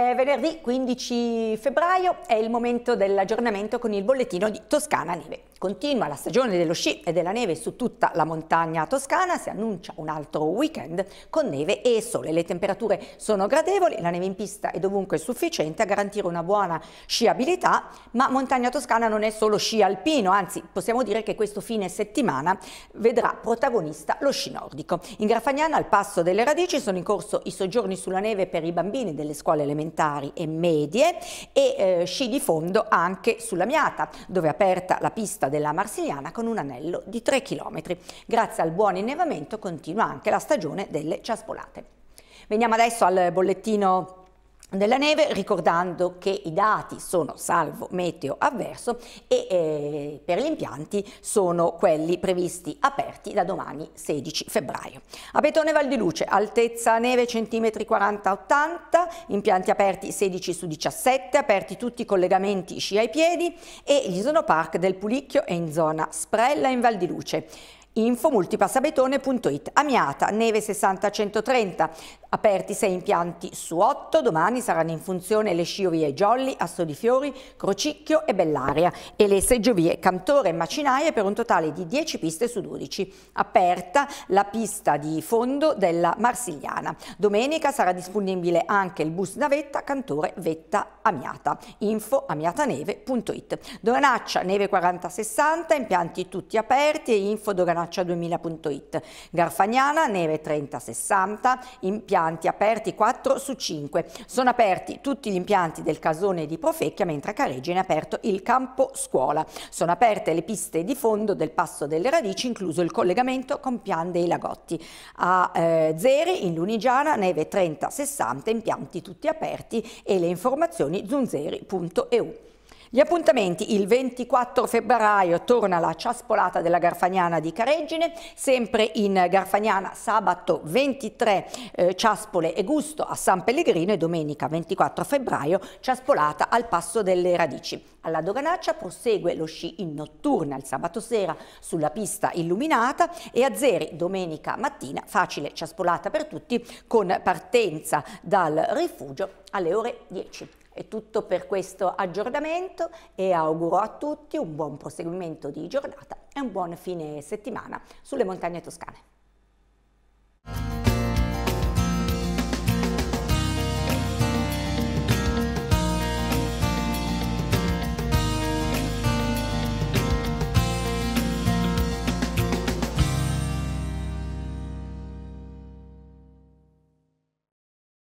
È venerdì 15 febbraio, è il momento dell'aggiornamento con il bollettino di Toscana Neve. Continua la stagione dello sci e della neve su tutta la montagna toscana, si annuncia un altro weekend con neve e sole. Le temperature sono gradevoli, la neve in pista è dovunque sufficiente a garantire una buona sciabilità, ma montagna toscana non è solo sci alpino, anzi possiamo dire che questo fine settimana vedrà protagonista lo sci nordico. In Grafagnana al Passo delle Radici sono in corso i soggiorni sulla neve per i bambini delle scuole elementari e medie e eh, sci di fondo anche sulla Miata, dove è aperta la pista costa della Marsigliana con un anello di 3 km. Grazie al buon innevamento continua anche la stagione delle ciaspolate. Veniamo adesso al bollettino della neve ricordando che i dati sono salvo meteo avverso e eh, per gli impianti sono quelli previsti aperti da domani 16 febbraio. A Betone Val di Luce altezza neve centimetri 40-80, impianti aperti 16 su 17, aperti tutti i collegamenti sci ai piedi e gli sono park del Pulicchio e in zona Sprella in Val di Luce info multipassabetone.it. Amiata, Neve 60-130, aperti 6 impianti su 8, domani saranno in funzione le sciovie Jolly, Asso di Fiori, Crocicchio e Bellaria e le seggiovie Cantore e Macinaie per un totale di 10 piste su 12. Aperta la pista di fondo della Marsigliana. Domenica sarà disponibile anche il bus navetta Cantore Vetta Amiata. Info amiataneve.it. Doganaccia Neve 40-60, impianti tutti aperti e info Doganaccia minaccia2000.it. Garfagnana, neve 30-60, impianti aperti 4 su 5. Sono aperti tutti gli impianti del casone di Profecchia, mentre a Careggio è aperto il campo scuola. Sono aperte le piste di fondo del Passo delle Radici, incluso il collegamento con Pian dei Lagotti. A eh, Zeri, in Lunigiana, neve 30-60, impianti tutti aperti e le informazioni zunzeri.eu. Gli appuntamenti il 24 febbraio torna la ciaspolata della Garfagnana di Careggine, sempre in Garfagnana sabato 23 eh, ciaspole e gusto a San Pellegrino e domenica 24 febbraio ciaspolata al Passo delle Radici. Alla Doganaccia prosegue lo sci in notturna il sabato sera sulla pista illuminata e a Zeri domenica mattina facile ciaspolata per tutti con partenza dal rifugio alle ore 10. È tutto per questo aggiornamento e auguro a tutti un buon proseguimento di giornata e un buon fine settimana sulle montagne toscane.